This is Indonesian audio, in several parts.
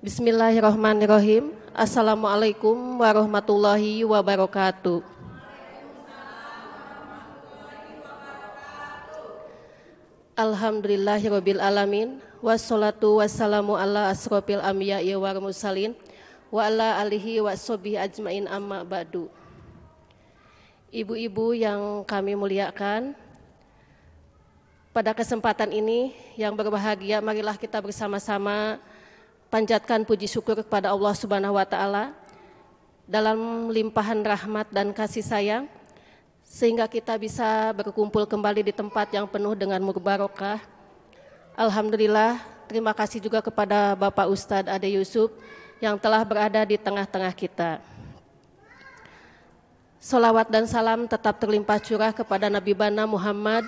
Bismillahirrahmanirrahim. Assalamualaikum warahmatullahi wabarakatuh. Alhamdulillahirabbil alamin wassalatu wassalamu ala asrofil anbiya'i wal mursalin wa ala alihi wa ajmain amma ba'du. Ibu-ibu yang kami muliakan, pada kesempatan ini yang berbahagia marilah kita bersama-sama panjatkan puji syukur kepada Allah Subhanahu wa taala dalam limpahan rahmat dan kasih sayang sehingga kita bisa berkumpul kembali di tempat yang penuh dengan mubarakah. Alhamdulillah, terima kasih juga kepada Bapak Ustadz Ade Yusuf yang telah berada di tengah-tengah kita. Salawat dan salam tetap terlimpah curah kepada Nabi Bana Muhammad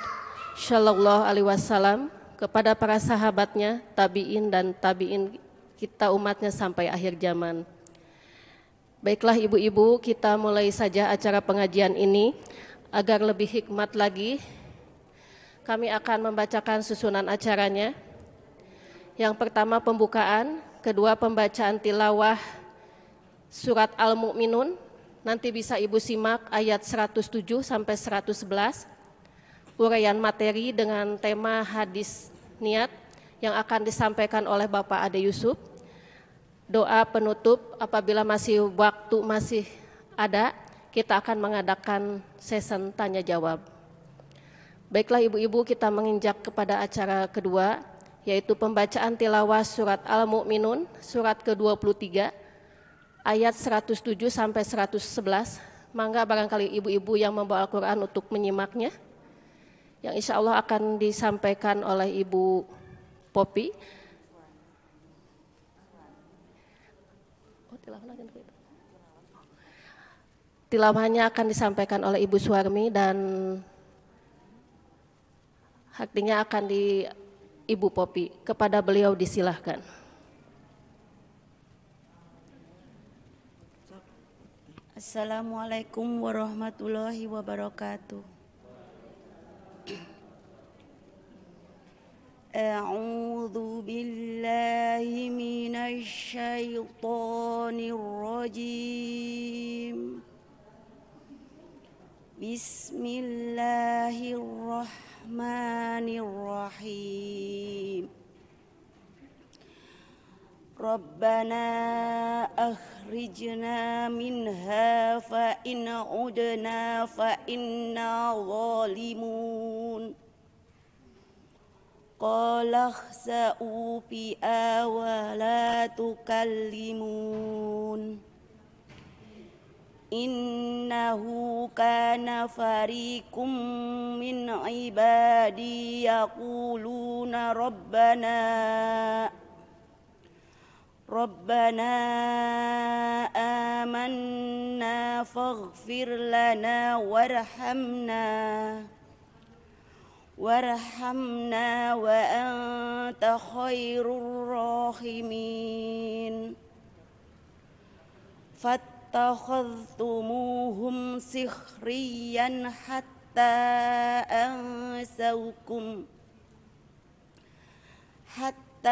Shallallahu Alaihi Wasallam, kepada para sahabatnya, tabiin dan tabiin kita umatnya sampai akhir zaman. Baiklah ibu-ibu, kita mulai saja acara pengajian ini agar lebih hikmat lagi. Kami akan membacakan susunan acaranya. Yang pertama pembukaan, kedua pembacaan tilawah surat Al-Mu'minun. Nanti bisa Ibu simak ayat 107 sampai 111. Uraian materi dengan tema hadis niat yang akan disampaikan oleh Bapak Ade Yusuf doa penutup apabila masih waktu masih ada kita akan mengadakan sesi tanya jawab. Baiklah ibu-ibu kita menginjak kepada acara kedua yaitu pembacaan tilawah surat Al-Mu'minun surat ke-23 ayat 107 sampai 111. Mangga barangkali ibu-ibu yang membawa Al-Qur'an untuk menyimaknya yang insya Allah akan disampaikan oleh Ibu Popi. Tilawahnya akan disampaikan oleh Ibu Suwarmi dan hatinya akan di Ibu Popi. Kepada beliau disilahkan. Assalamualaikum warahmatullahi wabarakatuh. أعوذ بالله من الشيطان الرجيم بسم الله الرحمن الرحيم ربنا أخرجنا منها فإن عدنا فإنا ظالمون قال اخسأوا فيها ولا تكلمون إنه كان فريق من عبادي يقولون ربنا ربنا آمنا فاغفر لنا وارحمنا وارحمنا وأنت خير الراحمين فاتخذتموهم سخريا حتى أنسوكم حتى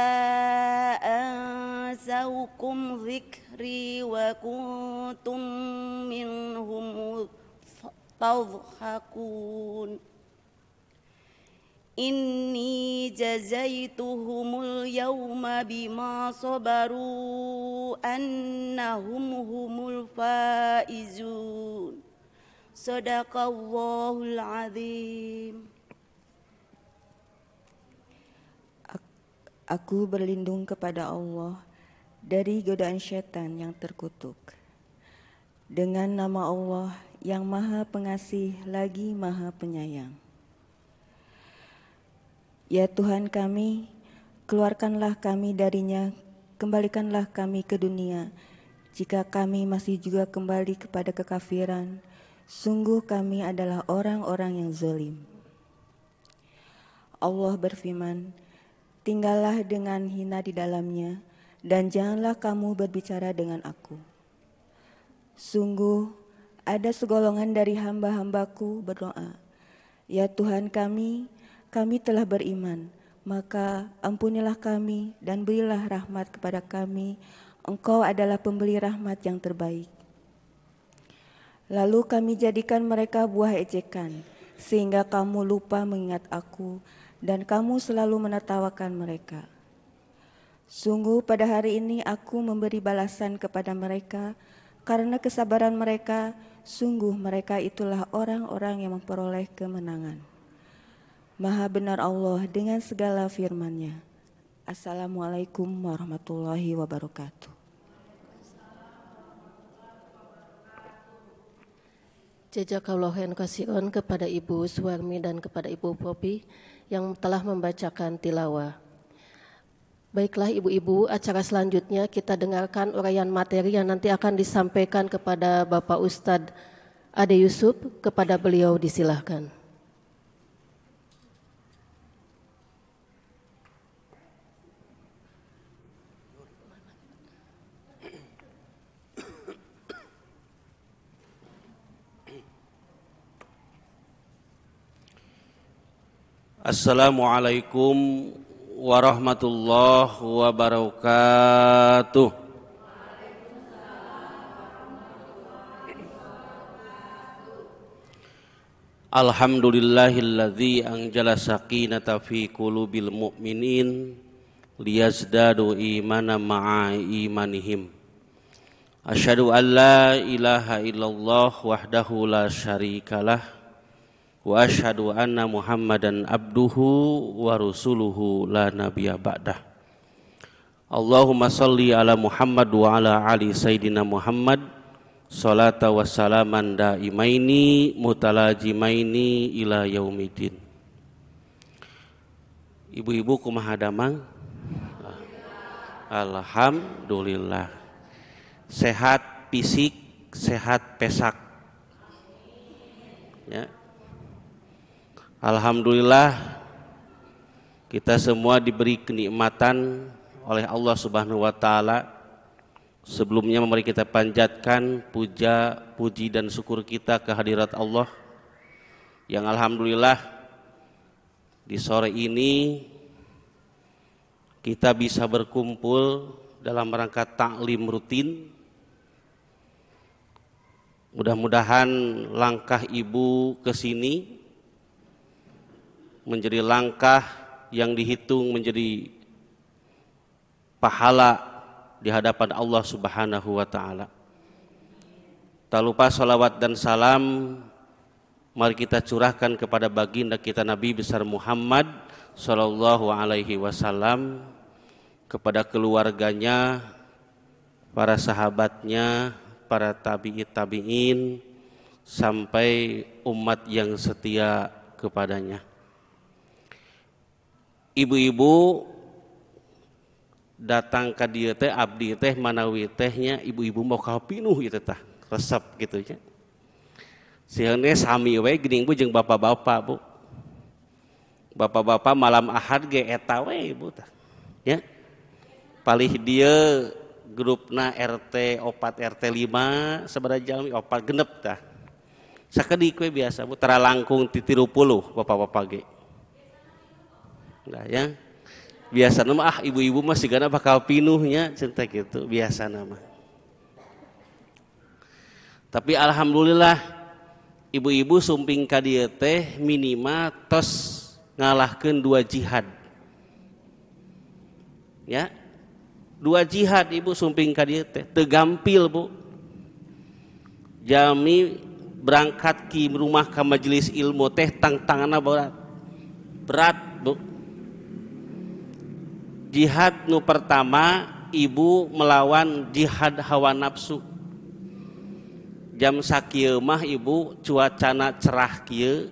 أنسوكم ذكري وكنتم منهم تضحكون inni jazaituhumul yawma bima sabaru annahum humul faizun sadaqallahul azim Aku berlindung kepada Allah dari godaan setan yang terkutuk dengan nama Allah yang Maha Pengasih lagi Maha Penyayang Ya Tuhan kami, keluarkanlah kami darinya, kembalikanlah kami ke dunia. Jika kami masih juga kembali kepada kekafiran, sungguh kami adalah orang-orang yang zalim. Allah berfirman, tinggallah dengan hina di dalamnya, dan janganlah kamu berbicara dengan aku. Sungguh, ada segolongan dari hamba-hambaku berdoa, Ya Tuhan kami, kami telah beriman, maka ampunilah kami dan berilah rahmat kepada kami. Engkau adalah pembeli rahmat yang terbaik. Lalu kami jadikan mereka buah ejekan, sehingga kamu lupa mengingat aku, dan kamu selalu menertawakan mereka. Sungguh pada hari ini aku memberi balasan kepada mereka, karena kesabaran mereka, sungguh mereka itulah orang-orang yang memperoleh kemenangan. Maha benar Allah dengan segala firman-Nya. Assalamualaikum warahmatullahi wabarakatuh. Jazakallah khairan kasiron kepada Ibu Suwarmi dan kepada Ibu Popi yang telah membacakan tilawah. Baiklah Ibu-ibu, acara selanjutnya kita dengarkan uraian materi yang nanti akan disampaikan kepada Bapak Ustadz Ade Yusuf, kepada beliau disilahkan. Assalamualaikum warahmatullahi wabarakatuh. Alhamdulillahilladzi anjala sakinata fi qulubil mu'minin liyazdadu imana ma'a imanihim. Asyhadu an la ilaha illallah wahdahu la syarikalah wa ashadu anna muhammadan abduhu wa rusuluhu la nabiya ba'dah Allahumma salli ala muhammad wa ala ali sayyidina muhammad salata wa salaman da'imaini mutalajimaini ila yaumidin ibu-ibu Kumahadamang, damang Alhamdulillah sehat fisik sehat pesak ya Alhamdulillah kita semua diberi kenikmatan oleh Allah Subhanahu wa taala. Sebelumnya memberi kita panjatkan puja, puji dan syukur kita kehadirat Allah yang alhamdulillah di sore ini kita bisa berkumpul dalam rangka taklim rutin Mudah-mudahan langkah ibu ke sini menjadi langkah yang dihitung menjadi pahala di hadapan Allah Subhanahu wa taala. Tak lupa salawat dan salam mari kita curahkan kepada baginda kita Nabi besar Muhammad sallallahu alaihi wasallam kepada keluarganya, para sahabatnya, para tabi'it tabi'in sampai umat yang setia kepadanya ibu-ibu datang ke dia teh abdi teh manawi tehnya ibu-ibu mau kapinuh gitu tah resep gitu ya siangnya sami we gening bu jeng bapak-bapak bu bapak-bapak malam ahad ge etawe we bu tah ya paling dia grupna RT opat RT 5 seberapa jam opat genep tah sakadi kue biasa bu teralangkung titiru puluh bapak-bapak ge ya biasa nama ah ibu-ibu masih gana bakal pinuhnya cinta gitu biasa nama tapi alhamdulillah ibu-ibu sumping kadia teh minimal tos ngalahkan dua jihad ya dua jihad ibu sumping kadia teh tegampil bu jami berangkat ke rumah ke majelis ilmu teh tang tangana berat berat jihad nu pertama ibu melawan jihad hawa nafsu jam sakieu mah ibu cuacana cerah kia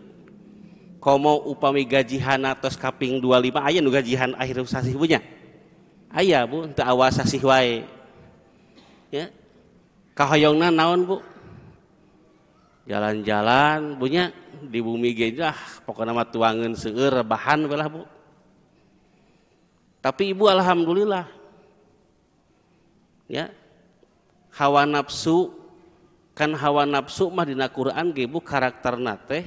komo upami gajihan atas kaping 25 ayah nu gajihan akhir sasih punya ayah bu untuk awas sasih wae ya kahoyongna naon bu jalan-jalan punya di bumi gejah pokoknya mah tuangan seueur bahan belah bu tapi ibu alhamdulillah. Ya. Hawa nafsu kan hawa nafsu mah dina Quran ge ibu karakterna teh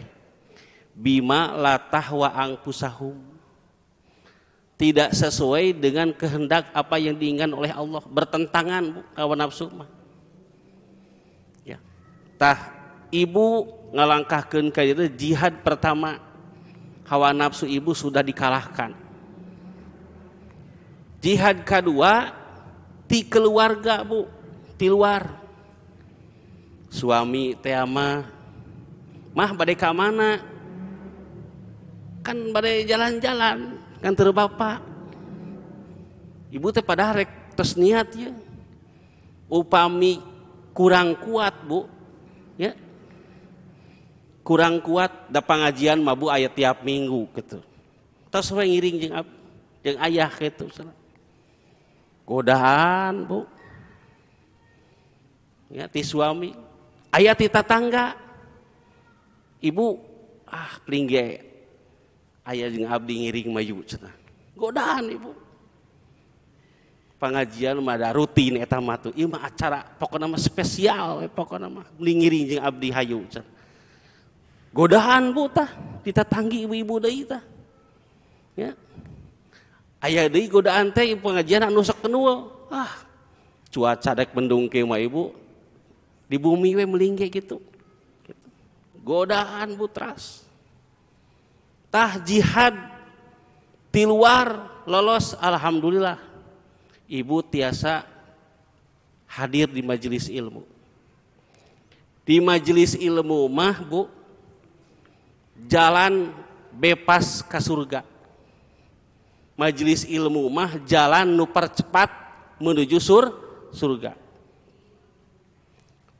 bima latah wa angkusahum. Tidak sesuai dengan kehendak apa yang diinginkan oleh Allah, bertentangan bu, hawa nafsu mah. Ya. Tah ibu ngalangkahkeun ka jihad pertama hawa nafsu ibu sudah dikalahkan jihad kedua ti keluarga bu ti luar suami teama mah badai ke mana kan badai jalan-jalan kan terbapak ibu teh pada rek tes niat ya upami kurang kuat bu ya kurang kuat dapat ngajian mabu ayat tiap minggu gitu tos we ngiring jeung ayah gitu salah godaan bu ya ti suami ayah ti tetangga ibu ah pelingge ayah yang abdi ngiring maju cina godaan ibu pengajian mah ada rutin eta mah tuh acara pokoknya nama spesial pokoknya nama ngiring yang abdi hayu cina godaan bu tah ditanggi ibu-ibu deui tah ya ayah deh, godaan teh pengajian anu sok ah cuaca dek mendung ke mah ibu di bumi we melingke gitu. Godaan butras. Tah jihad tiluar lolos alhamdulillah. Ibu tiasa hadir di majelis ilmu. Di majelis ilmu mah Bu jalan bebas ke surga majelis ilmu mah jalan nu percepat menuju sur surga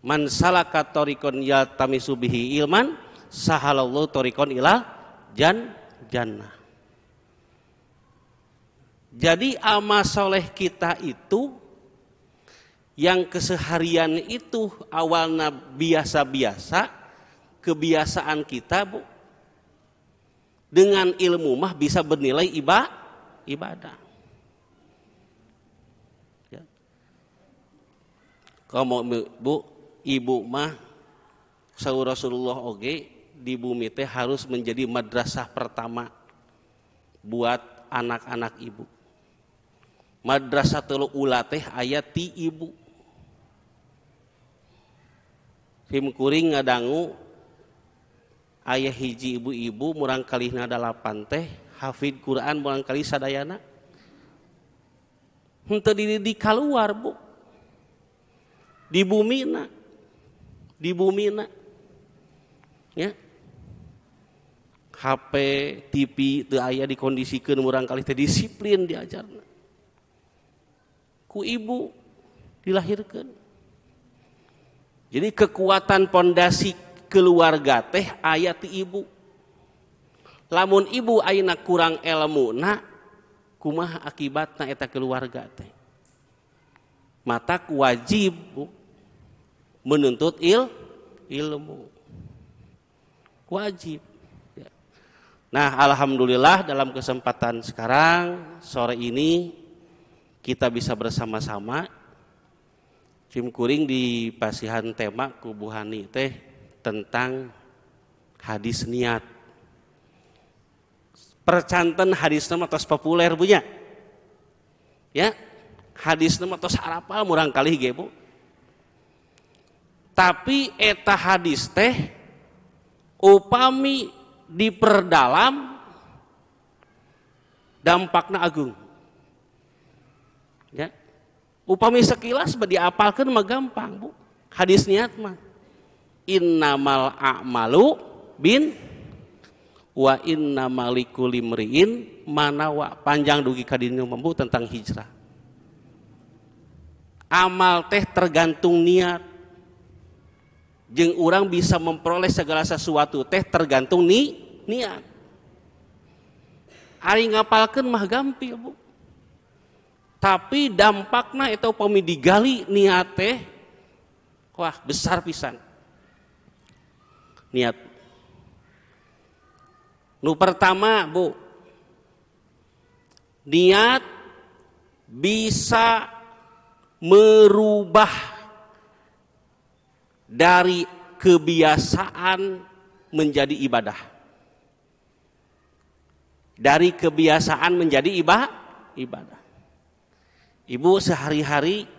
man salaka torikon yaltamisu bihi ilman sahalallahu torikon ila jan jannah jadi amal soleh kita itu yang keseharian itu awalnya biasa-biasa kebiasaan kita bu dengan ilmu mah bisa bernilai ibadah ibadah. Ya. mau bu, ibu mah sahur Rasulullah oge di bumi teh harus menjadi madrasah pertama buat anak-anak ibu. Madrasah telu ula teh ayat ti ibu. himkuring kuring ngadangu ayah hiji ibu-ibu murang kalihna adalah teh hafid Quran barangkali sadayana henteu di keluar bu di bumi na di bumi na ya HP, TV, itu aya dikondisikan murang kali teh disiplin diajarna. Ku ibu dilahirkan. Jadi kekuatan pondasi keluarga teh ayat di ibu lamun ibu aina kurang ilmu na kumah akibatna eta keluarga teh mata wajib menuntut il ilmu wajib ya. nah alhamdulillah dalam kesempatan sekarang sore ini kita bisa bersama-sama Jim Kuring di pasihan tema kubuhani teh tentang hadis niat percanten hadis nama atas populer punya ya hadis nama atas harapal murang kali gebu tapi eta hadis teh upami diperdalam dampakna agung ya upami sekilas diapalkan mah gampang bu hadis niat mah innamal a'malu bin wa inna malikuli mriin manawa panjang dugi kadinu mampu tentang hijrah amal teh tergantung niat jeng orang bisa memperoleh segala sesuatu teh tergantung ni niat hari ngapalkan mah gampil bu tapi dampaknya itu pemi digali niat teh wah besar pisan niat Nu pertama, Bu. Niat bisa merubah dari kebiasaan menjadi ibadah. Dari kebiasaan menjadi iba, ibadah. Ibu sehari-hari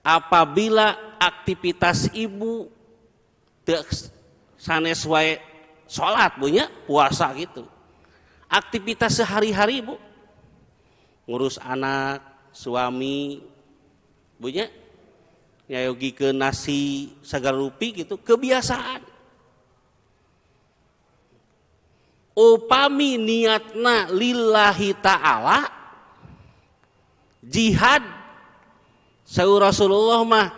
apabila aktivitas ibu sanes wae sholat punya puasa gitu aktivitas sehari-hari bu ngurus anak suami punya nyayogi ke nasi segar rupi gitu kebiasaan upami niatna lillahi ta'ala jihad sayur Rasulullah mah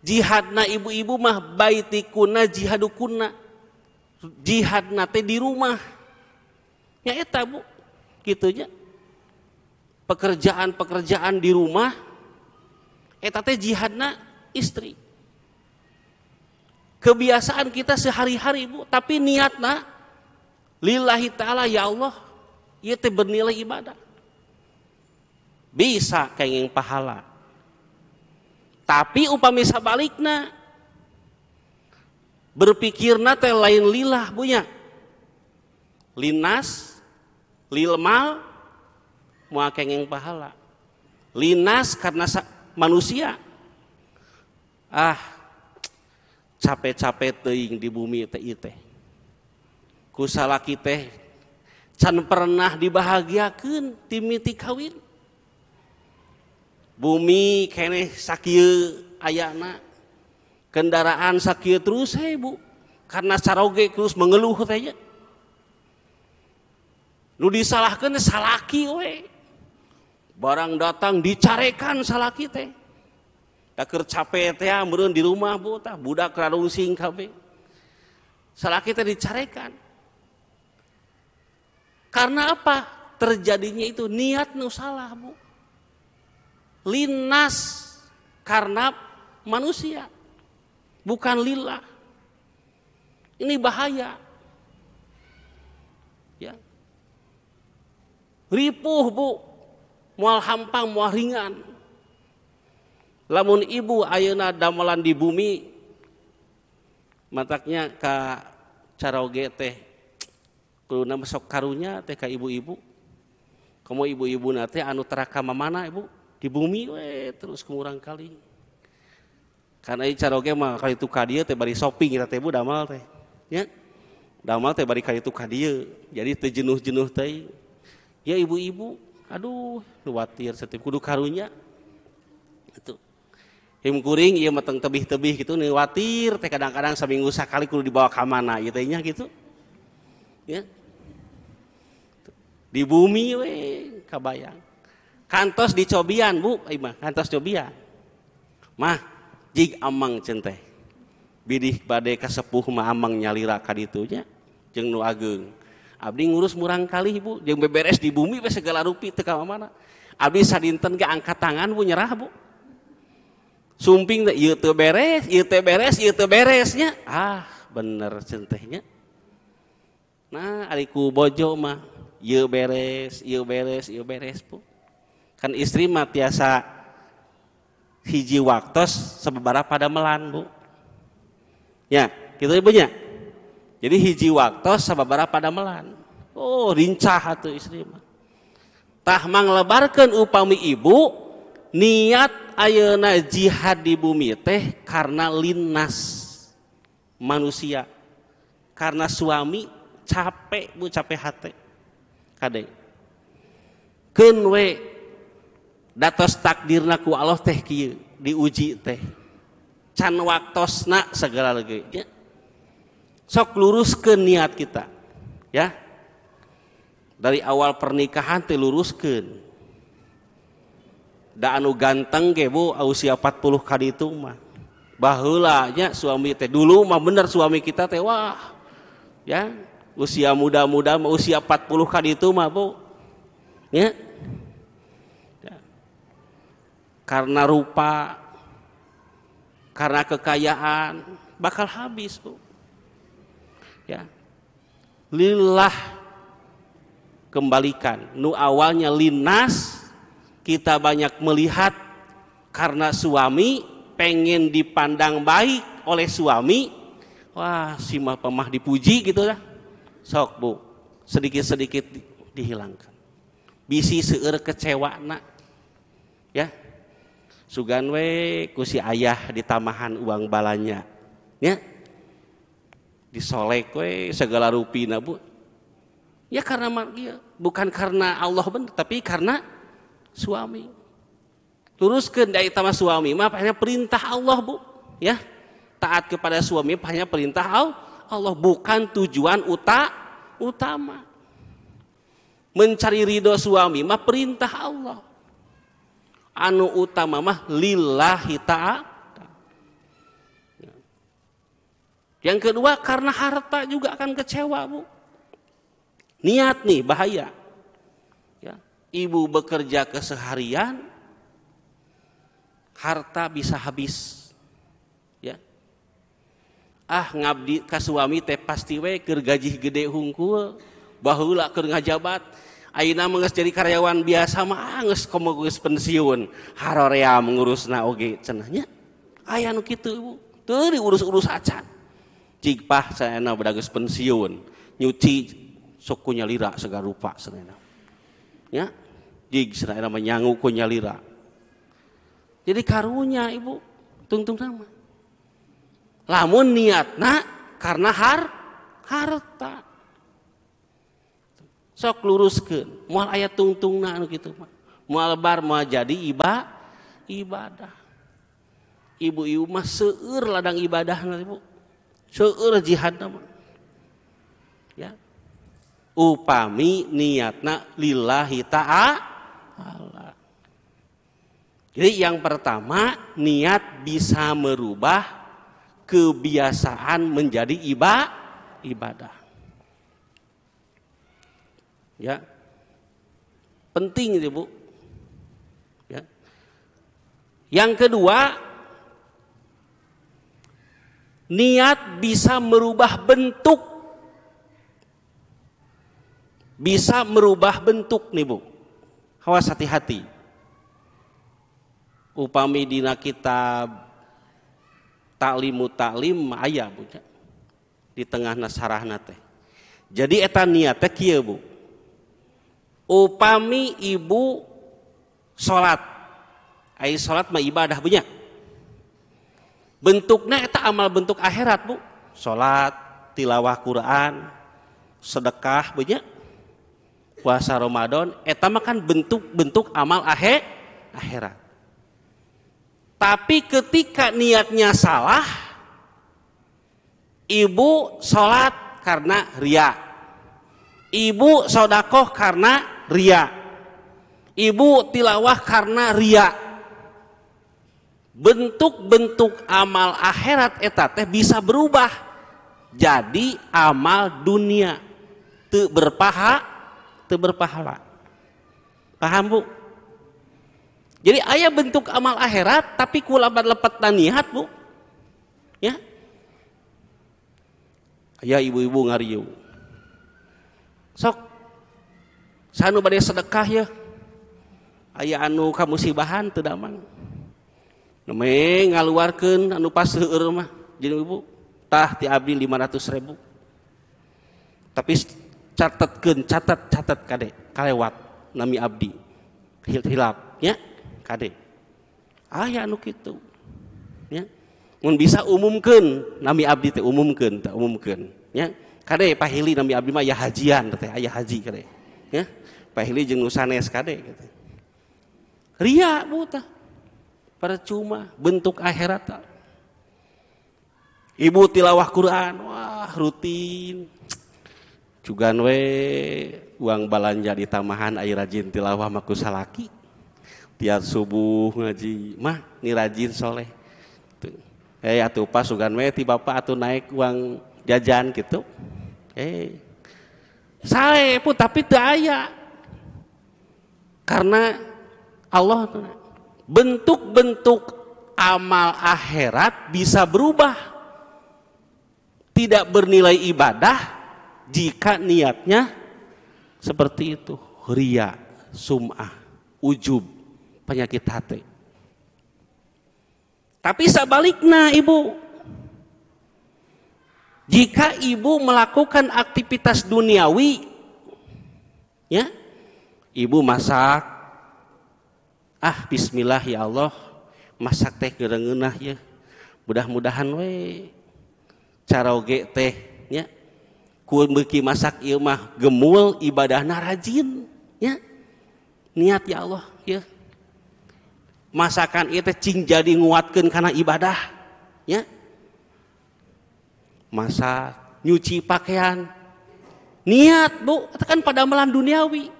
jihadna ibu-ibu mah baitikuna jihadukuna jihad nate di rumah ya eta bu kitanya gitu pekerjaan-pekerjaan di rumah eta teh jihadna istri kebiasaan kita sehari-hari bu tapi niatna lillahi ta'ala ya Allah itu teh bernilai ibadah bisa kenging pahala tapi upami sabalikna Berpikir nate lain lilah bunya linas lilmal mau kengeng pahala linas karena manusia ah capek-capek teing di bumi teh teh kusalaki teh can pernah dibahagiakan timiti kawin bumi kene sakit ayana kendaraan sakit terus hei bu karena saroge terus mengeluh katanya lu disalahkan salaki we barang datang dicarekan salaki teh taker capek teh ah, meureun di rumah bu tah budak rarungsing kabe salaki teh dicarekan karena apa terjadinya itu niat nu salah bu linas karena manusia bukan lillah. Ini bahaya. Ya. Ripuh, Bu. Mual hampang, mual ringan. Lamun ibu ayeuna damelan di bumi mataknya ka caroge teh kuluna sok karunya teh ke ibu-ibu. Kamu ibu-ibu nate anu teraka mana ibu di bumi weh terus kemurang kali karena ini cara oke mah kali tukar dia teh bari shopping kita teh bu damal teh ya damal teh bari kali tukar dia jadi teh jenuh jenuh teh ya ibu-ibu aduh khawatir setiap kudu karunya itu him kuring iya mateng tebih-tebih gitu nih khawatir teh kadang-kadang seminggu sekali kudu dibawa ke mana ya tehnya gitu ya di bumi we kabayang kantos di cobian bu imah kantos cobian mah jig amang centeh bidih badai kasepuh ma amang nyalira kaditunya jeng nu ageng abdi ngurus murang kali ibu, jeng beberes di bumi be segala rupi teka mana abdi sadinten ke angkat tangan bu nyerah bu sumping teh ieu teu beres ieu teu beres ieu teu beresnya ah bener centehnya nah ariku bojo mah ieu beres ieu beres ieu beres bu kan istri mah tiasa hiji waktos sebebara pada melan bu ya gitu ibunya jadi hiji waktos sebebara pada melan oh rincah atuh istri mah tah lebarkan upami ibu niat ayana jihad di bumi teh karena linas manusia karena suami capek bu capek hati kadai. kenwe datos takdirna ku Allah teh kieu diuji teh can waktosna segala lagi ya. sok lurus ke niat kita ya dari awal pernikahan teh luruskeun da anu ganteng ge bu usia 40 kali itu mah baheula nya suami teh dulu mah bener suami kita teh wah ya usia muda-muda usia 40 kali itu mah bu ya karena rupa, karena kekayaan, bakal habis tuh. Ya. Lillah kembalikan. Nu awalnya linas, kita banyak melihat karena suami pengen dipandang baik oleh suami. Wah, si mah pemah dipuji gitu ya, Sok bu, sedikit-sedikit dihilangkan. Bisi seur kecewa nak. Ya, Suganwe kusi ayah di tamahan uang balanya. Ya. Disolek we segala rupina bu. Ya karena ya, bukan karena Allah bentuk tapi karena suami. ke dari tamah suami, mah hanya perintah Allah bu. Ya taat kepada suami hanya perintah Allah Allah bukan tujuan uta, utama mencari ridho suami mah perintah Allah anu utama mah lillahi ta'ala. Yang kedua karena harta juga akan kecewa, Bu. Niat nih bahaya. Ya, ibu bekerja keseharian harta bisa habis. Ya. Ah ngabdi ka suami teh pasti we gaji gede hungkul, bahulah keur ngajabat Aina menges jadi karyawan biasa mah angus ah, komo pensiun. Harorea na oge cenahnya. Ayah nu kitu Ibu. Teu diurus-urus acan. Cipah saya na bedageus pensiun. Nyuci sukunya lira segar rupa saya Ya. Jig na menyanggu kunya lira. Jadi karunya Ibu, tungtung sama, Lamun niatna karena har harta sok luruskan mual ayat tungtung nah gitu mual lebar mual jadi iba ibadah ibu-ibu mah seur ladang ibadah nanti bu, seur jihad nama ya upami niat niatna lillahi ta'ala jadi yang pertama niat bisa merubah kebiasaan menjadi iba, ibadah Ya. Penting itu, Bu. Ya. Yang kedua, niat bisa merubah bentuk. Bisa merubah bentuk nih, Bu. Awas hati-hati. Upami dina kitab taklimu taklim ayah Bu. Ya. Di tengah nasarah nate. Jadi eta niatnya kia Bu upami ibu salat ai salat mah ibadah banyak bentuknya eta amal bentuk akhirat bu salat tilawah Quran sedekah banyak puasa Ramadan eta mah bentuk-bentuk kan amal akhir akhirat tapi ketika niatnya salah ibu salat karena ria ibu sodakoh karena ria. Ibu tilawah karena ria. Bentuk-bentuk amal akhirat eta bisa berubah jadi amal dunia. Te berpaha, te berpahala. Paham bu? Jadi ayah bentuk amal akhirat tapi kulabat lepat niat bu. Ya. Ayah ibu-ibu ngariu. Sok sanu badai sedekah ya aya anu ka musibahan teu damang neme ngaluarkeun anu pas seueur mah jeung ibu tah ti abdi 500 ribu tapi catatkeun catat catat kade kalewat nami abdi Hil hilap nya kade aya anu kitu ya mun bisa umumkeun nami abdi teh umumkeun teh umumkeun ya kade pahili nami abdi mah ya hajian teh aya haji kade ya pahili jeng nusane skade kade gitu. Ria buta. Percuma bentuk akhirat. tak Ibu tilawah Quran, wah rutin. Cugan we uang balanja di tamahan air rajin tilawah maku salaki. Tiap subuh ngaji, mah ni rajin soleh. Eh atuh pas sugan we tiba bapak atuh naik uang jajan gitu. Eh saya pun tapi daya. Karena Allah bentuk-bentuk amal akhirat bisa berubah. Tidak bernilai ibadah jika niatnya seperti itu. Ria, sum'ah, ujub, penyakit hati. Tapi sebaliknya ibu, jika ibu melakukan aktivitas duniawi, ya, ibu masak, ah Bismillah ya Allah, masak teh gerengenah ya, mudah-mudahan we cara oge teh, ya, ku beki masak ilmah gemul ibadah narajin, ya, niat ya Allah, ya, masakan itu cing jadi nguatkan karena ibadah, ya, masa nyuci pakaian. Niat, Bu, katakan pada amalan duniawi.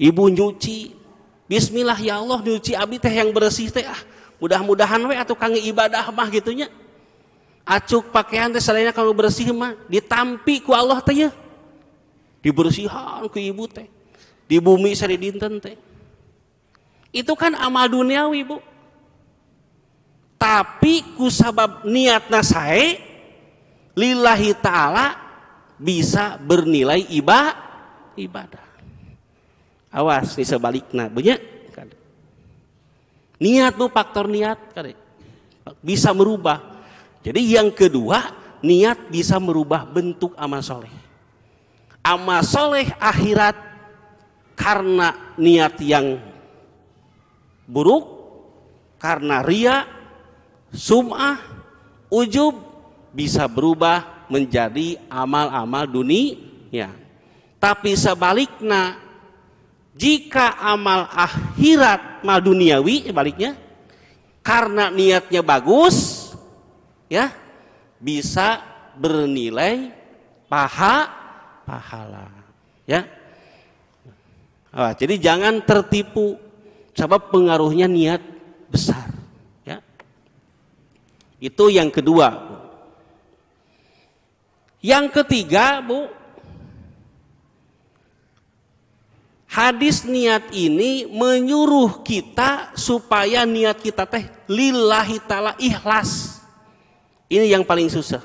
Ibu nyuci, bismillah ya Allah nyuci abdi teh yang bersih teh ah. Mudah-mudahan we atuh kange ibadah mah gitunya. Acuk pakaian teh selainnya kalau bersih mah ditampi ku Allah teh ya. Dibersihan ku ibu teh. Di bumi sari dinten teh. Itu kan amal duniawi, Bu. Tapi ku sabab niatna saya lillahi ta'ala bisa bernilai iba, ibadah. Awas nih sebaliknya, nah, banyak Niat tuh faktor niat kade. bisa merubah. Jadi yang kedua, niat bisa merubah bentuk amal soleh. Amal soleh akhirat karena niat yang buruk, karena ria, sum'ah, ujub, bisa berubah menjadi amal-amal dunia. Tapi sebaliknya, jika amal akhirat mal duniawi baliknya karena niatnya bagus ya bisa bernilai paha pahala ya nah, jadi jangan tertipu sebab pengaruhnya niat besar ya itu yang kedua yang ketiga, Bu, Hadis niat ini menyuruh kita supaya niat kita teh lillahi ta'ala ikhlas. Ini yang paling susah.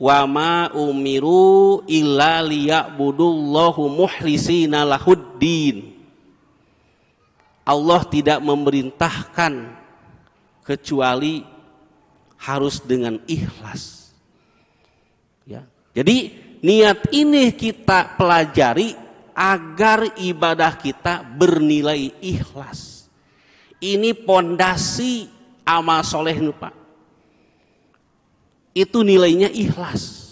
Wa ma umiru illa liya'budullahu muhlisina lahuddin. Allah tidak memerintahkan kecuali harus dengan ikhlas. Jadi niat ini kita pelajari agar ibadah kita bernilai ikhlas. Ini pondasi amal soleh nu Pak. Itu nilainya ikhlas.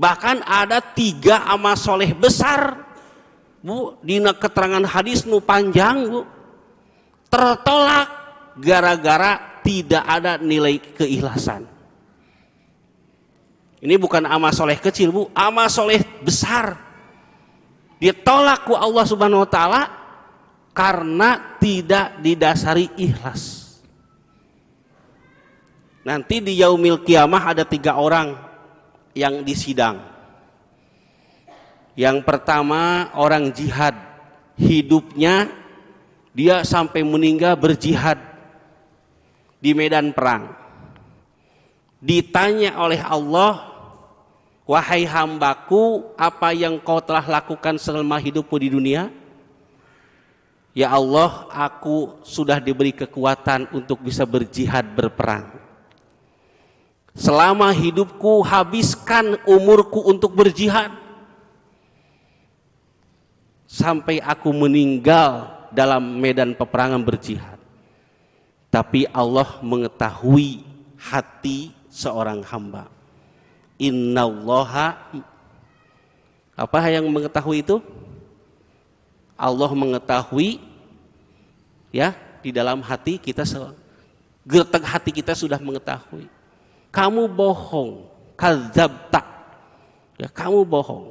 Bahkan ada tiga amal soleh besar Bu, dina keterangan hadis nu panjang Bu. Tertolak gara-gara tidak ada nilai keikhlasan. Ini bukan amal soleh kecil bu, amal soleh besar. Ditolak ku Allah subhanahu wa ta'ala karena tidak didasari ikhlas. Nanti di yaumil kiamah ada tiga orang yang disidang. Yang pertama orang jihad. Hidupnya dia sampai meninggal berjihad di medan perang. Ditanya oleh Allah Wahai hambaku, apa yang kau telah lakukan selama hidupku di dunia? Ya Allah, aku sudah diberi kekuatan untuk bisa berjihad berperang. Selama hidupku habiskan umurku untuk berjihad. Sampai aku meninggal dalam medan peperangan berjihad. Tapi Allah mengetahui hati seorang hamba. Innallaha apa yang mengetahui itu? Allah mengetahui ya di dalam hati kita geretak hati kita sudah mengetahui. Kamu bohong, kadzabta. Ya, kamu bohong.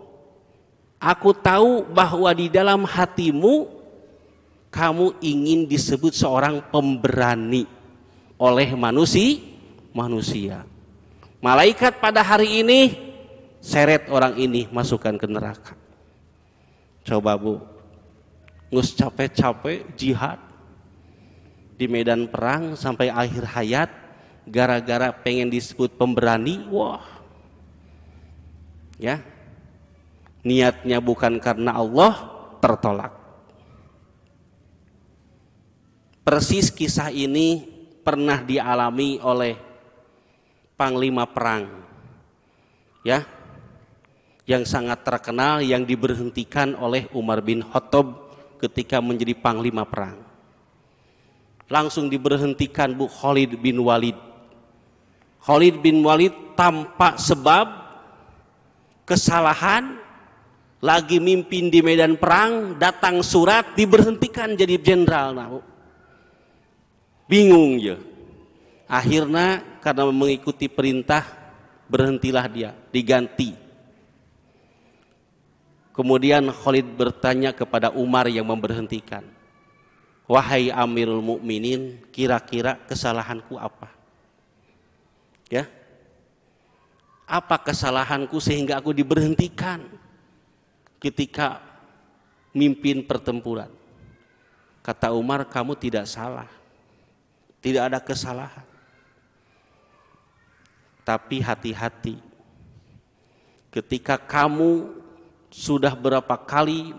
Aku tahu bahwa di dalam hatimu kamu ingin disebut seorang pemberani oleh manusia, manusia. Malaikat pada hari ini seret orang ini masukkan ke neraka. Coba bu, ngus capek-capek jihad di medan perang sampai akhir hayat gara-gara pengen disebut pemberani, wah. Ya. Niatnya bukan karena Allah tertolak. Persis kisah ini pernah dialami oleh panglima perang ya yang sangat terkenal yang diberhentikan oleh Umar bin Khattab ketika menjadi panglima perang langsung diberhentikan Bu Khalid bin Walid Khalid bin Walid tanpa sebab kesalahan lagi mimpin di medan perang datang surat diberhentikan jadi jenderal nah, bingung ya akhirnya karena mengikuti perintah, berhentilah dia, diganti. Kemudian Khalid bertanya kepada Umar yang memberhentikan. Wahai Amirul Mukminin, kira-kira kesalahanku apa? Ya. Apa kesalahanku sehingga aku diberhentikan ketika mimpin pertempuran? Kata Umar, kamu tidak salah. Tidak ada kesalahan. Tapi hati-hati. Ketika kamu sudah berapa kali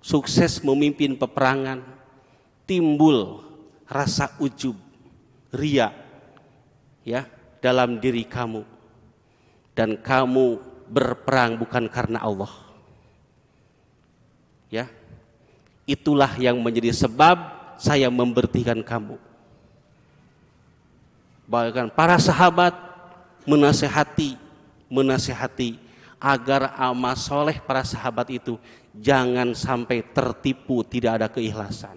sukses memimpin peperangan, timbul rasa ujub, ria ya dalam diri kamu. Dan kamu berperang bukan karena Allah. Ya. Itulah yang menjadi sebab saya memberhentikan kamu. Bahkan para sahabat menasehati, menasehati agar amal soleh para sahabat itu jangan sampai tertipu tidak ada keikhlasan.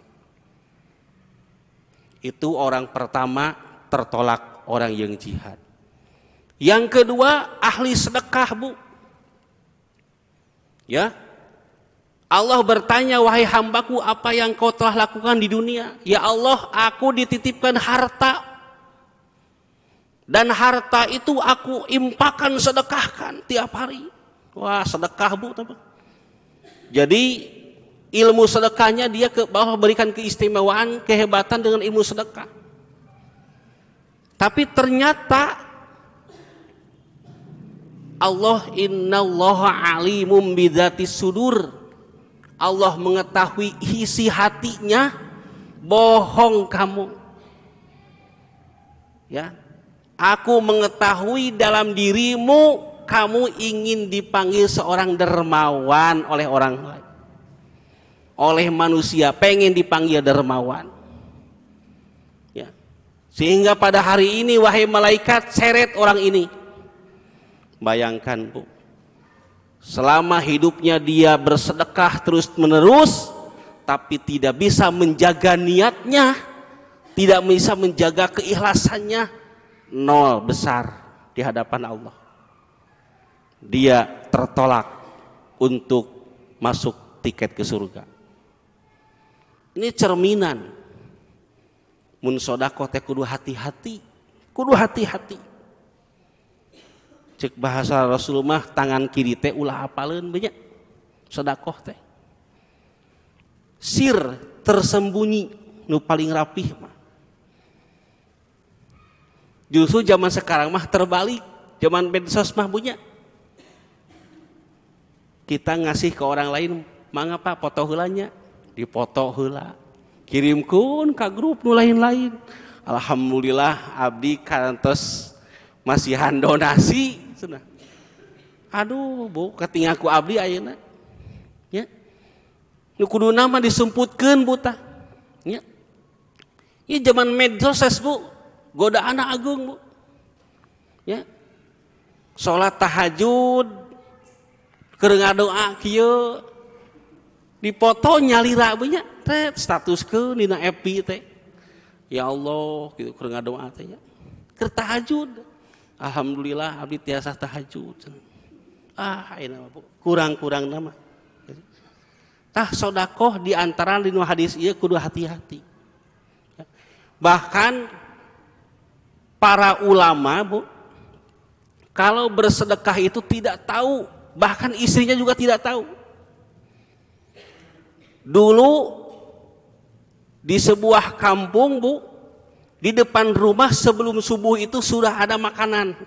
Itu orang pertama tertolak orang yang jihad. Yang kedua ahli sedekah bu. Ya, Allah bertanya, wahai hambaku, apa yang kau telah lakukan di dunia? Ya Allah, aku dititipkan harta dan harta itu aku impakan sedekahkan tiap hari. Wah sedekah bu. Jadi ilmu sedekahnya dia ke bawah berikan keistimewaan, kehebatan dengan ilmu sedekah. Tapi ternyata Allah Inna Allah alimum Bidhati sudur. Allah mengetahui isi hatinya. Bohong kamu. Ya, Aku mengetahui dalam dirimu kamu ingin dipanggil seorang dermawan oleh orang lain. Oleh manusia pengen dipanggil dermawan. Ya. Sehingga pada hari ini wahai malaikat seret orang ini. Bayangkan Bu. Selama hidupnya dia bersedekah terus menerus tapi tidak bisa menjaga niatnya, tidak bisa menjaga keikhlasannya, nol besar di hadapan Allah. Dia tertolak untuk masuk tiket ke surga. Ini cerminan. Mun sodako teh kudu hati-hati. Kudu hati-hati. Cek bahasa Rasulullah tangan kiri teh ulah apalun banyak. Sodakoh teh. Sir tersembunyi nu paling rapih Justru zaman sekarang mah terbalik, zaman medsos mah punya. Kita ngasih ke orang lain, mengapa foto heulanya, dipoto heula. Kirimkeun ka grup nu lain-lain. Alhamdulillah abdi kantos masihan donasi sudah. Aduh, Bu, aku abdi ayana, Ya. Nu nama mah buta. Ya. Ini ya, zaman medsos Bu, godaan agung bu. ya sholat tahajud kerengar doa kia dipoto nyali rabunya teh status ke nina epi teh ya Allah gitu kerengar doa teh ya kertahajud alhamdulillah abdi tiasa tahajud ah ini bu kurang-kurang nama tah ah, sodakoh diantara lino hadis iya kudu hati-hati ya. bahkan para ulama, Bu, kalau bersedekah itu tidak tahu, bahkan istrinya juga tidak tahu. Dulu di sebuah kampung, Bu, di depan rumah sebelum subuh itu sudah ada makanan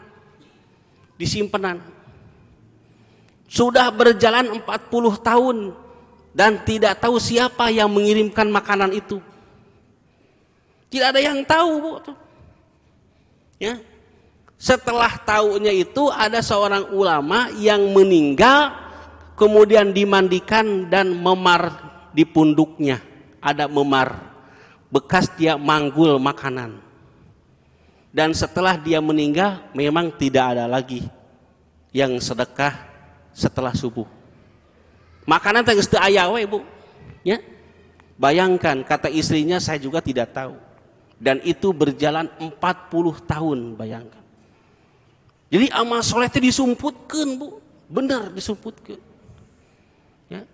disimpanan. Sudah berjalan 40 tahun dan tidak tahu siapa yang mengirimkan makanan itu. Tidak ada yang tahu, Bu. Ya. Setelah tahunya itu ada seorang ulama yang meninggal kemudian dimandikan dan memar di punduknya. Ada memar bekas dia manggul makanan. Dan setelah dia meninggal memang tidak ada lagi yang sedekah setelah subuh. Makanan teh geus ayah Bu. Ya. Bayangkan kata istrinya saya juga tidak tahu. Dan itu berjalan 40 tahun, bayangkan. Jadi amal soleh itu disumputkan, Bu. Benar disumputkan. Ya.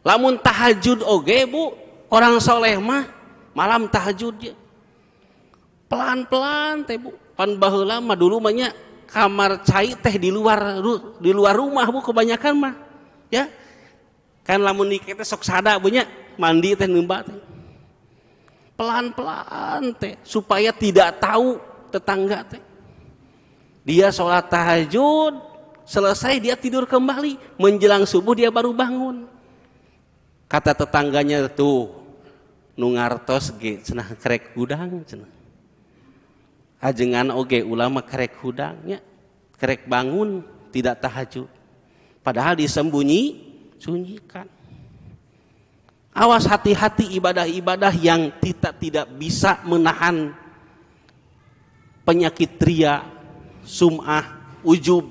Lamun tahajud oge, Bu. Orang soleh mah malam tahajud dia. Pelan-pelan teh, Bu. Pan dulu banyak kamar cai teh di luar di luar rumah, Bu, kebanyakan mah. Ya. Kan lamun nikah teh sok sada banyak mandi teh nembat. teh pelan-pelan teh supaya tidak tahu tetangga teh. Dia sholat tahajud, selesai dia tidur kembali, menjelang subuh dia baru bangun. Kata tetangganya tuh, nungartos ge cenah krek gudang cenah. Ajengan oge ulama krek hudangnya, krek bangun tidak tahajud. Padahal disembunyi, sunyikan. Awas hati-hati ibadah-ibadah yang tidak tidak bisa menahan penyakit ria, sum'ah, ujub,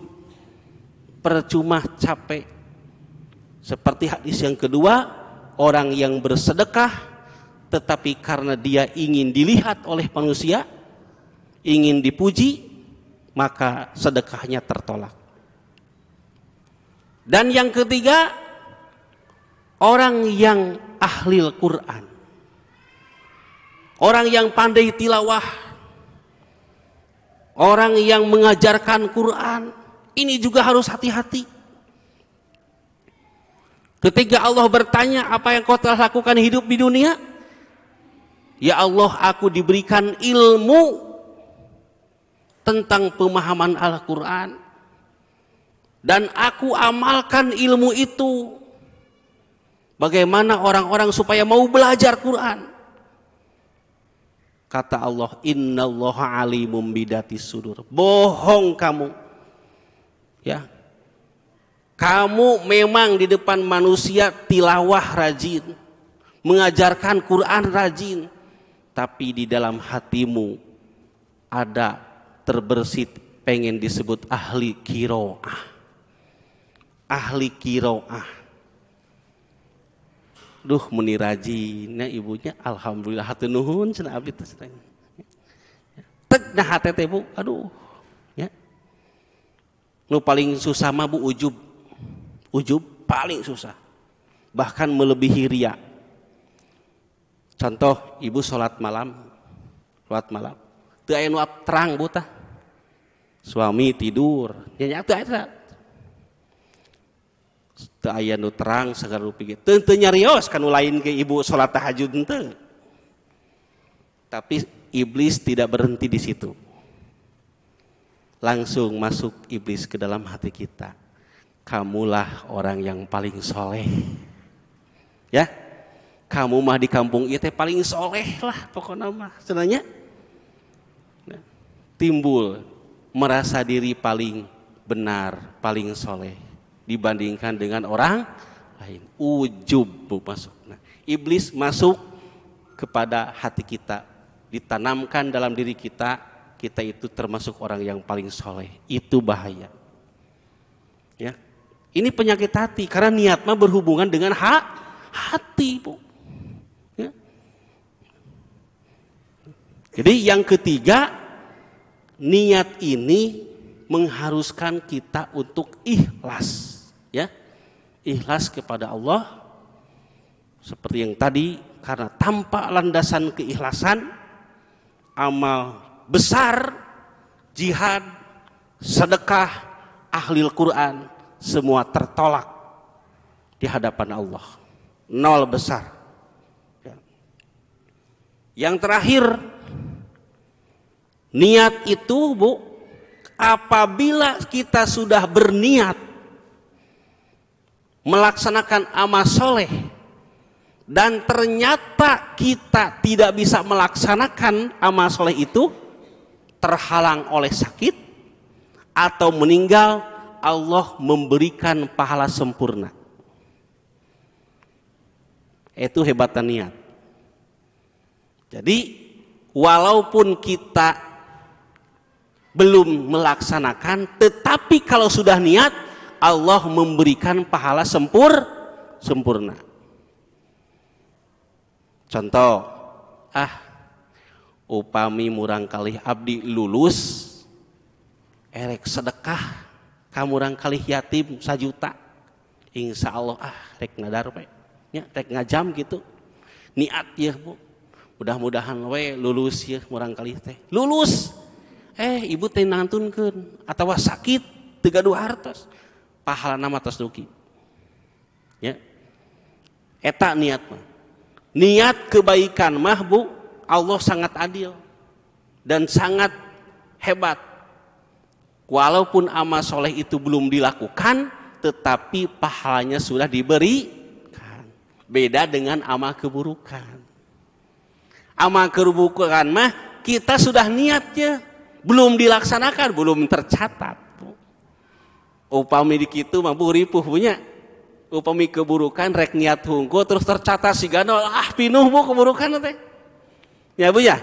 percuma capek. Seperti hadis yang kedua, orang yang bersedekah tetapi karena dia ingin dilihat oleh manusia, ingin dipuji, maka sedekahnya tertolak. Dan yang ketiga, orang yang al Quran. Orang yang pandai tilawah, orang yang mengajarkan Quran, ini juga harus hati-hati. Ketika Allah bertanya apa yang kau telah lakukan hidup di dunia, ya Allah aku diberikan ilmu tentang pemahaman Al-Quran dan aku amalkan ilmu itu Bagaimana orang-orang supaya mau belajar Quran? Kata Allah, Inna Allah alimum bidati sudur. Bohong kamu. Ya. Kamu memang di depan manusia tilawah rajin, mengajarkan Quran rajin, tapi di dalam hatimu ada terbersit pengen disebut ahli kiroah. Ahli kiroah duh menirajinya rajinnya ibunya alhamdulillah hati nuhun cina abdi teh cina tek nah hati teh bu aduh ya nu paling susah mah bu ujub ujub paling susah bahkan melebihi ria contoh ibu sholat malam sholat malam tuh aya nu terang buta suami tidur ya, nya nya teu ayah nu terang segar pikir tentunya rios kan lain ke ibu sholat tahajud ente tapi iblis tidak berhenti di situ langsung masuk iblis ke dalam hati kita kamulah orang yang paling soleh ya kamu mah di kampung itu paling soleh lah pokoknya mah sebenarnya timbul merasa diri paling benar paling soleh dibandingkan dengan orang lain. Ujub masuk. Nah, iblis masuk kepada hati kita, ditanamkan dalam diri kita, kita itu termasuk orang yang paling soleh. Itu bahaya. Ya, ini penyakit hati karena niat mah berhubungan dengan hak hati, bu. Ya. Jadi yang ketiga niat ini mengharuskan kita untuk ikhlas ikhlas kepada Allah seperti yang tadi karena tanpa landasan keikhlasan amal besar jihad sedekah ahlil Quran semua tertolak di hadapan Allah nol besar ya. yang terakhir niat itu Bu apabila kita sudah berniat melaksanakan amal soleh dan ternyata kita tidak bisa melaksanakan amal soleh itu terhalang oleh sakit atau meninggal Allah memberikan pahala sempurna itu hebatnya niat jadi walaupun kita belum melaksanakan tetapi kalau sudah niat Allah memberikan pahala sempur sempurna. Contoh, ah upami murang kali abdi lulus erek sedekah kamu rangkali yatim sajuta insya Allah ah rek ngadar pe, ya, rek ngajam gitu niat ya bu mudah-mudahan we lulus ya murang kali teh lulus eh ibu teh kan, atau sakit tiga dua hartos pahala nama atas duki ya eta niat mah niat kebaikan mah bu Allah sangat adil dan sangat hebat walaupun amal soleh itu belum dilakukan tetapi pahalanya sudah diberikan beda dengan amal keburukan amal keburukan mah kita sudah niatnya belum dilaksanakan belum tercatat upami di kitu mah ripuh punya upami keburukan rek niat hungku terus tercatat si gano ah pinuh bu keburukan nanti ya bu ya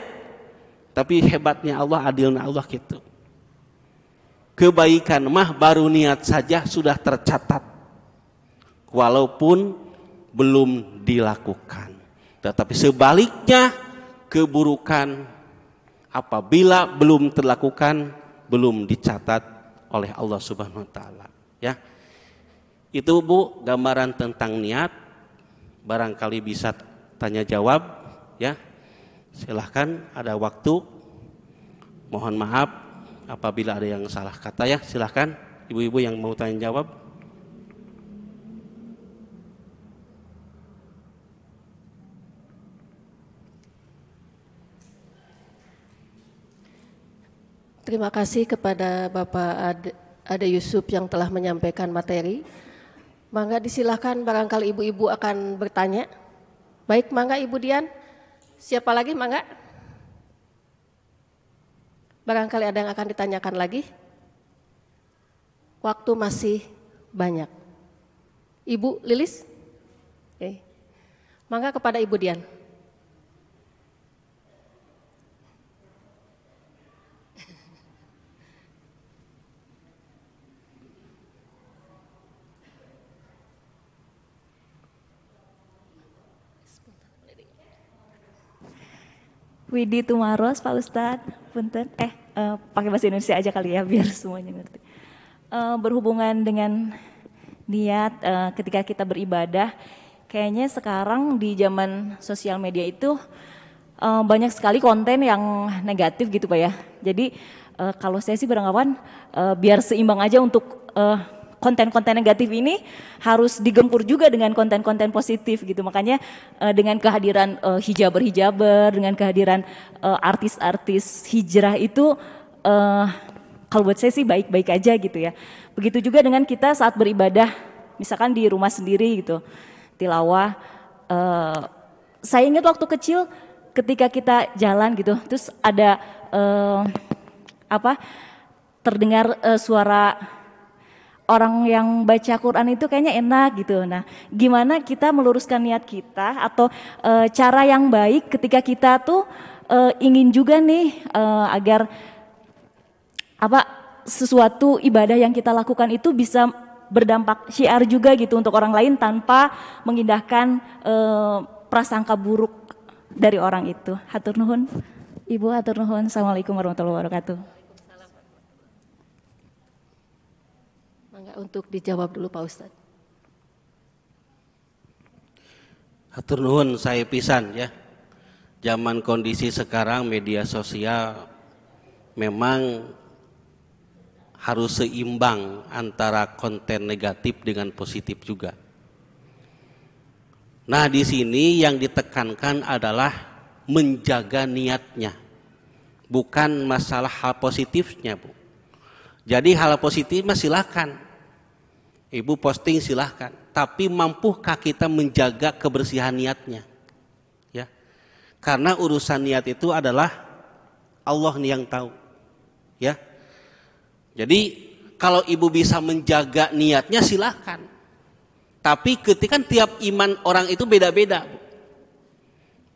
tapi hebatnya Allah adilnya Allah gitu kebaikan mah baru niat saja sudah tercatat walaupun belum dilakukan tetapi sebaliknya keburukan apabila belum terlakukan belum dicatat oleh Allah Subhanahu wa taala, ya. Itu Bu gambaran tentang niat barangkali bisa tanya jawab ya. Silahkan ada waktu. Mohon maaf apabila ada yang salah kata ya, silahkan ibu-ibu yang mau tanya jawab. Terima kasih kepada Bapak Ade, Ade Yusuf yang telah menyampaikan materi. Mangga disilahkan barangkali ibu-ibu akan bertanya. Baik, mangga Ibu Dian. Siapa lagi mangga? Barangkali ada yang akan ditanyakan lagi. Waktu masih banyak. Ibu Lilis? Oke. Mangga kepada Ibu Dian. Widi Tumaros, Pak Ustadz, punten, eh uh, pakai bahasa Indonesia aja kali ya biar semuanya ngerti. Uh, berhubungan dengan niat uh, ketika kita beribadah, kayaknya sekarang di zaman sosial media itu uh, banyak sekali konten yang negatif gitu Pak ya. Jadi uh, kalau saya sih beranggapan uh, biar seimbang aja untuk uh, konten-konten negatif ini harus digempur juga dengan konten-konten positif gitu. Makanya uh, dengan kehadiran uh, hijaber-hijaber, dengan kehadiran uh, artis-artis hijrah itu uh, kalau buat saya sih baik-baik aja gitu ya. Begitu juga dengan kita saat beribadah, misalkan di rumah sendiri gitu, tilawah. Uh, saya ingat waktu kecil ketika kita jalan gitu, terus ada uh, apa? Terdengar uh, suara orang yang baca Quran itu kayaknya enak gitu. Nah, gimana kita meluruskan niat kita atau e, cara yang baik ketika kita tuh e, ingin juga nih e, agar apa sesuatu ibadah yang kita lakukan itu bisa berdampak syiar juga gitu untuk orang lain tanpa mengindahkan e, prasangka buruk dari orang itu. Hatur nuhun. Ibu hatur nuhun. Assalamualaikum warahmatullahi wabarakatuh. untuk dijawab dulu Pak Ustadz. Hatur nuhun saya pisan ya. Zaman kondisi sekarang media sosial memang harus seimbang antara konten negatif dengan positif juga. Nah, di sini yang ditekankan adalah menjaga niatnya. Bukan masalah hal positifnya, Bu. Jadi hal positif mah silakan Ibu posting silahkan, tapi mampukah kita menjaga kebersihan niatnya? Ya, karena urusan niat itu adalah Allah nih yang tahu. Ya, jadi kalau ibu bisa menjaga niatnya silahkan. Tapi ketika tiap iman orang itu beda-beda.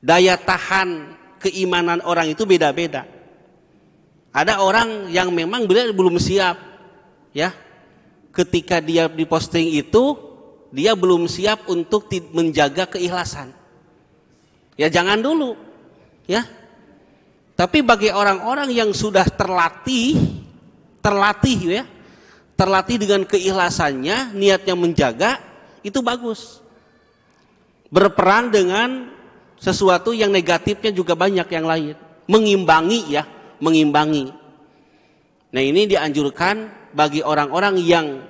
Daya tahan keimanan orang itu beda-beda. Ada orang yang memang beliau belum siap, ya ketika dia diposting itu dia belum siap untuk menjaga keikhlasan. Ya jangan dulu. Ya. Tapi bagi orang-orang yang sudah terlatih, terlatih ya, terlatih dengan keikhlasannya, niatnya menjaga, itu bagus. Berperang dengan sesuatu yang negatifnya juga banyak yang lain. Mengimbangi ya, mengimbangi. Nah ini dianjurkan bagi orang-orang yang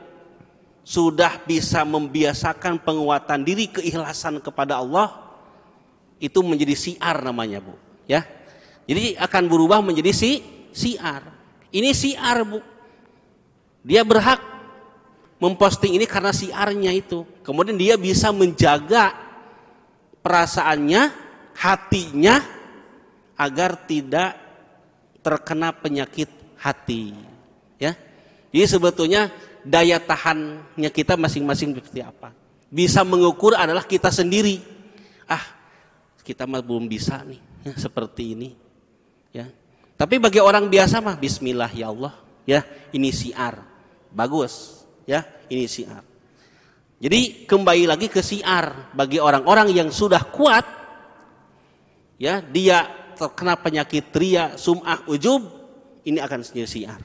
sudah bisa membiasakan penguatan diri keikhlasan kepada Allah itu menjadi siar namanya bu ya jadi akan berubah menjadi si siar ini siar bu dia berhak memposting ini karena siarnya itu kemudian dia bisa menjaga perasaannya hatinya agar tidak terkena penyakit hati jadi sebetulnya daya tahannya kita masing-masing seperti apa. Bisa mengukur adalah kita sendiri. Ah, kita mah belum bisa nih ya, seperti ini. Ya. Tapi bagi orang biasa mah bismillah ya Allah, ya ini siar. Bagus, ya, ini siar. Jadi kembali lagi ke siar bagi orang-orang yang sudah kuat ya, dia terkena penyakit ria, sum'ah, ujub, ini akan siar.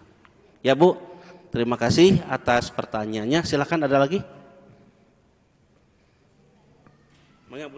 Ya, Bu. Terima kasih atas pertanyaannya. Silakan ada lagi. Mengapa,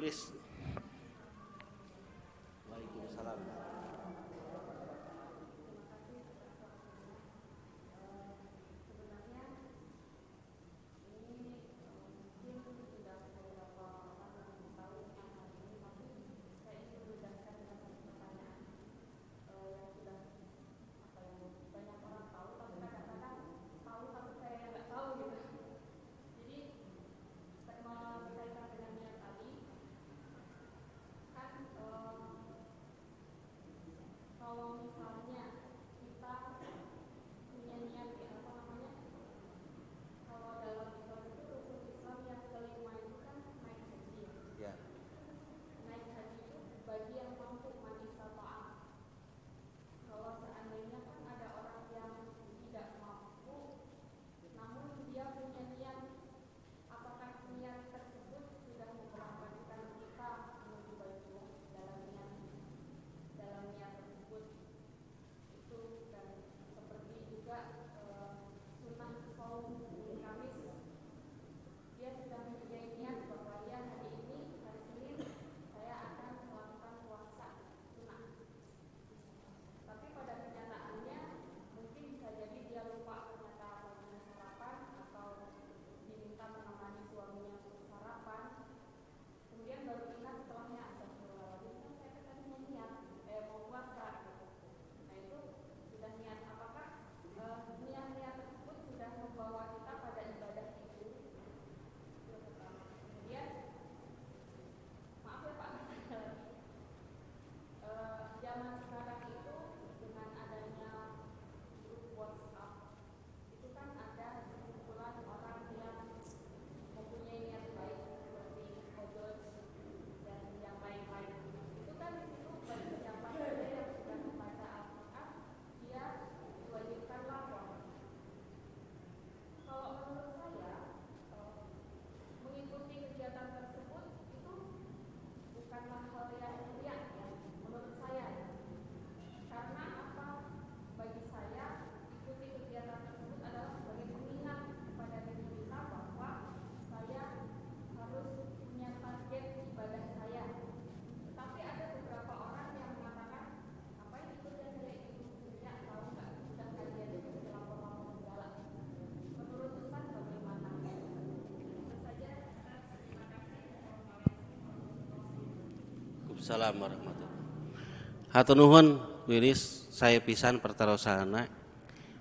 Waalaikumsalam warahmatullahi Hatur nuhun Wiris, saya pisan pertarosana.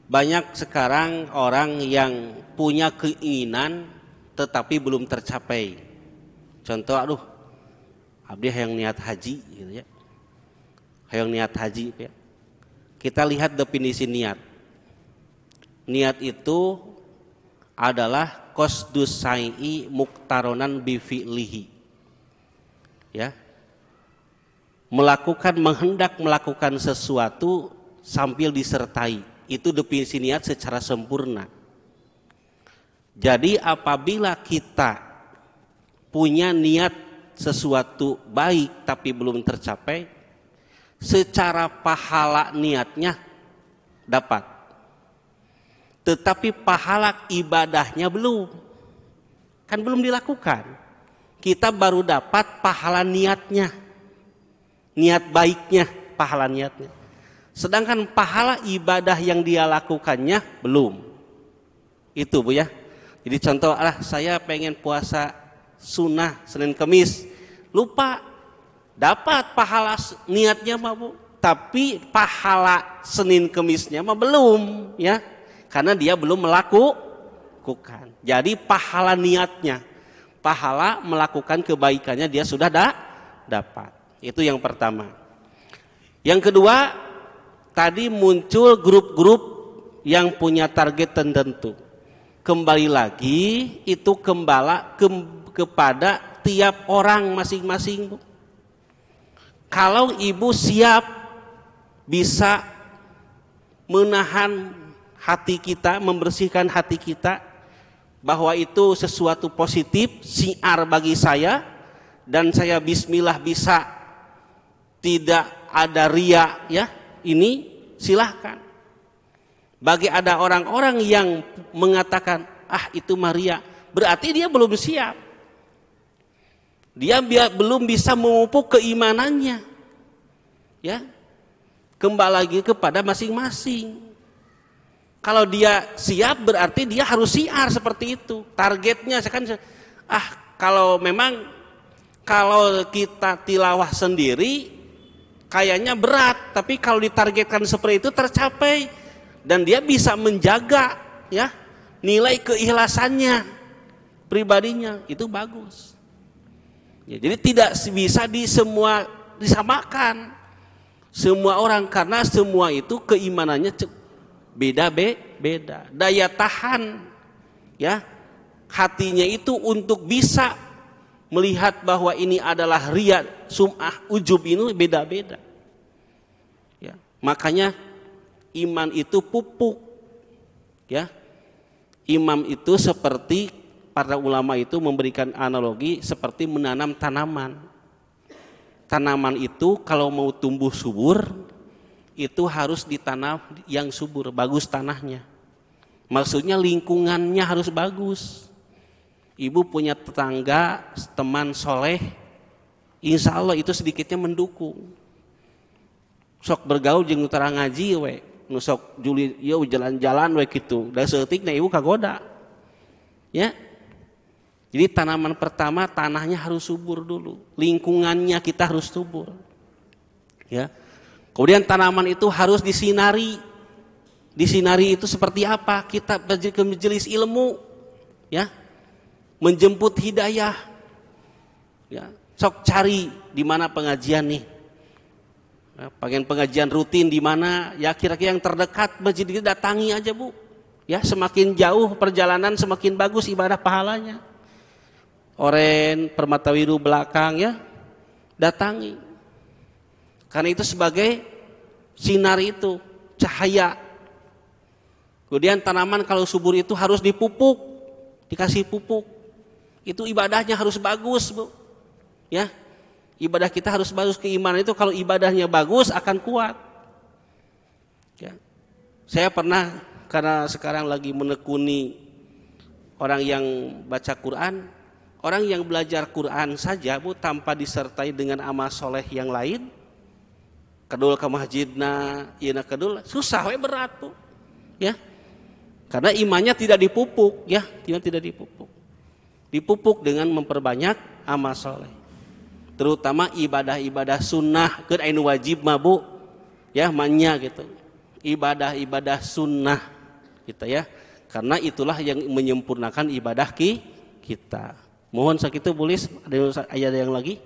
Banyak sekarang orang yang punya keinginan tetapi belum tercapai. Contoh, aduh, abdi yang niat haji, gitu ya. Yang niat haji, ya. Kita lihat definisi niat. Niat itu adalah kosdus sa'i muktaronan bivilihi, Ya, melakukan menghendak melakukan sesuatu sambil disertai. Itu definisi niat secara sempurna. Jadi apabila kita punya niat sesuatu baik tapi belum tercapai, secara pahala niatnya dapat. Tetapi pahala ibadahnya belum. Kan belum dilakukan. Kita baru dapat pahala niatnya niat baiknya, pahala niatnya. Sedangkan pahala ibadah yang dia lakukannya belum. Itu Bu ya. Jadi contoh, ah saya pengen puasa sunnah Senin Kemis. Lupa dapat pahala niatnya mah Bu, tapi pahala Senin Kemisnya mah belum ya. Karena dia belum melakukan. Jadi pahala niatnya, pahala melakukan kebaikannya dia sudah da dapat. Itu yang pertama. Yang kedua, tadi muncul grup-grup yang punya target tertentu. Kembali lagi, itu kembala ke, kepada tiap orang masing-masing. Kalau ibu siap bisa menahan hati kita, membersihkan hati kita, bahwa itu sesuatu positif, siar bagi saya, dan saya bismillah bisa tidak ada ria ya ini silahkan bagi ada orang-orang yang mengatakan ah itu Maria berarti dia belum siap dia belum bisa memupuk keimanannya ya kembali lagi kepada masing-masing kalau dia siap berarti dia harus siar seperti itu targetnya kan ah kalau memang kalau kita tilawah sendiri kayaknya berat, tapi kalau ditargetkan seperti itu tercapai dan dia bisa menjaga ya nilai keikhlasannya pribadinya itu bagus. Ya, jadi tidak bisa di semua disamakan semua orang karena semua itu keimanannya beda be, beda daya tahan ya hatinya itu untuk bisa melihat bahwa ini adalah ria, sum'ah, ujub ini beda-beda. Ya, makanya iman itu pupuk. Ya. Imam itu seperti para ulama itu memberikan analogi seperti menanam tanaman. Tanaman itu kalau mau tumbuh subur itu harus ditanam yang subur, bagus tanahnya. Maksudnya lingkungannya harus bagus ibu punya tetangga, teman soleh, insya Allah itu sedikitnya mendukung. Sok bergaul jeng utara ngaji we, nusok juli yo ya jalan-jalan we gitu. Da seutikna ibu kagoda. Ya. Jadi tanaman pertama tanahnya harus subur dulu, lingkungannya kita harus subur. Ya. Kemudian tanaman itu harus disinari. Disinari itu seperti apa? Kita ke majelis ilmu, ya menjemput hidayah. Ya, sok cari di mana pengajian nih. Ya, pengen pengajian rutin di mana? Ya kira-kira yang terdekat masjid itu datangi aja bu. Ya semakin jauh perjalanan semakin bagus ibadah pahalanya. Oren, permata wiru belakang ya, datangi. Karena itu sebagai sinar itu, cahaya. Kemudian tanaman kalau subur itu harus dipupuk, dikasih pupuk. Itu ibadahnya harus bagus, Bu. Ya. Ibadah kita harus bagus keimanan itu kalau ibadahnya bagus akan kuat. Ya. Saya pernah karena sekarang lagi menekuni orang yang baca Quran, orang yang belajar Quran saja Bu tanpa disertai dengan amal soleh yang lain, kedul ke masjidna, ieu iya kedul susah we berat Bu. Ya. Karena imannya tidak dipupuk ya, iman tidak dipupuk dipupuk dengan memperbanyak amal soleh terutama ibadah-ibadah sunnah ke ainu wajib mabuk, ya manya gitu ibadah-ibadah sunnah kita gitu, ya karena itulah yang menyempurnakan ibadah ki kita mohon sakit boleh ada ayat yang lagi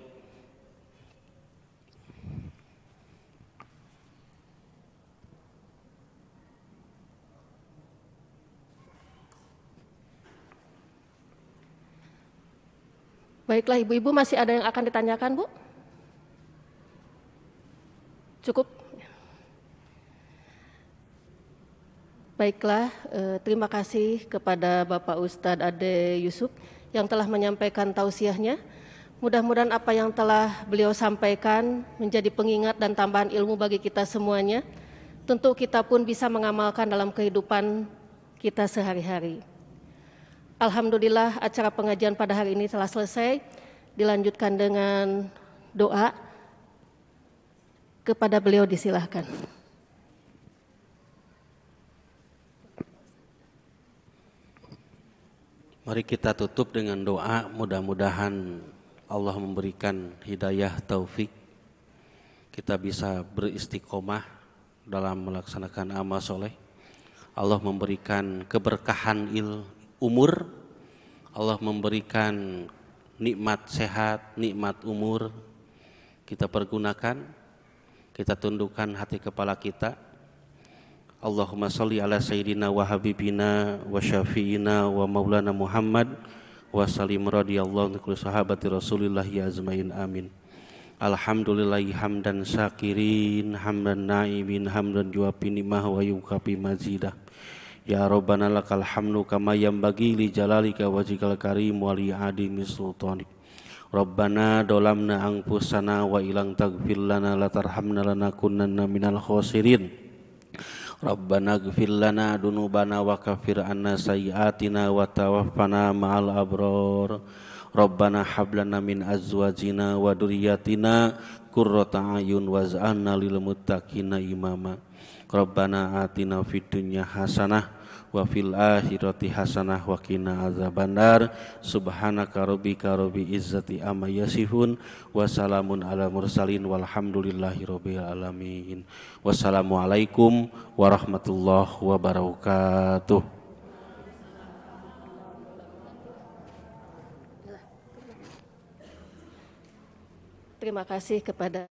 Baiklah ibu-ibu masih ada yang akan ditanyakan Bu? Cukup? Baiklah, eh, terima kasih kepada Bapak Ustadz Ade Yusuf yang telah menyampaikan tausiahnya. Mudah-mudahan apa yang telah beliau sampaikan menjadi pengingat dan tambahan ilmu bagi kita semuanya. Tentu kita pun bisa mengamalkan dalam kehidupan kita sehari-hari. Alhamdulillah acara pengajian pada hari ini telah selesai. Dilanjutkan dengan doa. Kepada beliau disilahkan. Mari kita tutup dengan doa, mudah-mudahan Allah memberikan hidayah taufik. Kita bisa beristiqomah dalam melaksanakan amal soleh. Allah memberikan keberkahan il, umur, Allah memberikan nikmat sehat, nikmat umur, kita pergunakan, kita tundukkan hati kepala kita. Allahumma salli ala sayyidina wa habibina wa syafi'ina wa maulana Muhammad wa salim radiyallahu anhu sahabati Rasulillah ya azmain amin. Alhamdulillahi hamdan syakirin hamdan naimin hamdan juwapi mahwa wa yukapi mazidah Ya Rabbana lakal hamdu kama yambagi li jalalika wajikal karim wa li adimi sultanik Rabbana dolamna angpusana wa ilang tagfir lana latarhamna lanakunanna minal khosirin Rabbana gfir lana dunubana wa kafir anna sayyatina wa tawaffana ma'al abror Rabbana hablana min azwajina wa duriyatina qurrata ayun waz'alna lil muttaqina imama Rabbana atina fid dunya hasanah wa fil akhirati hasanah wa qina azabannar subhanaka rabbika rabbil izzati amma yasifun wa salamun ala mursalin walhamdulillahi rabbil alamin wassalamualaikum warahmatullahi wabarakatuh Terima kasih kepada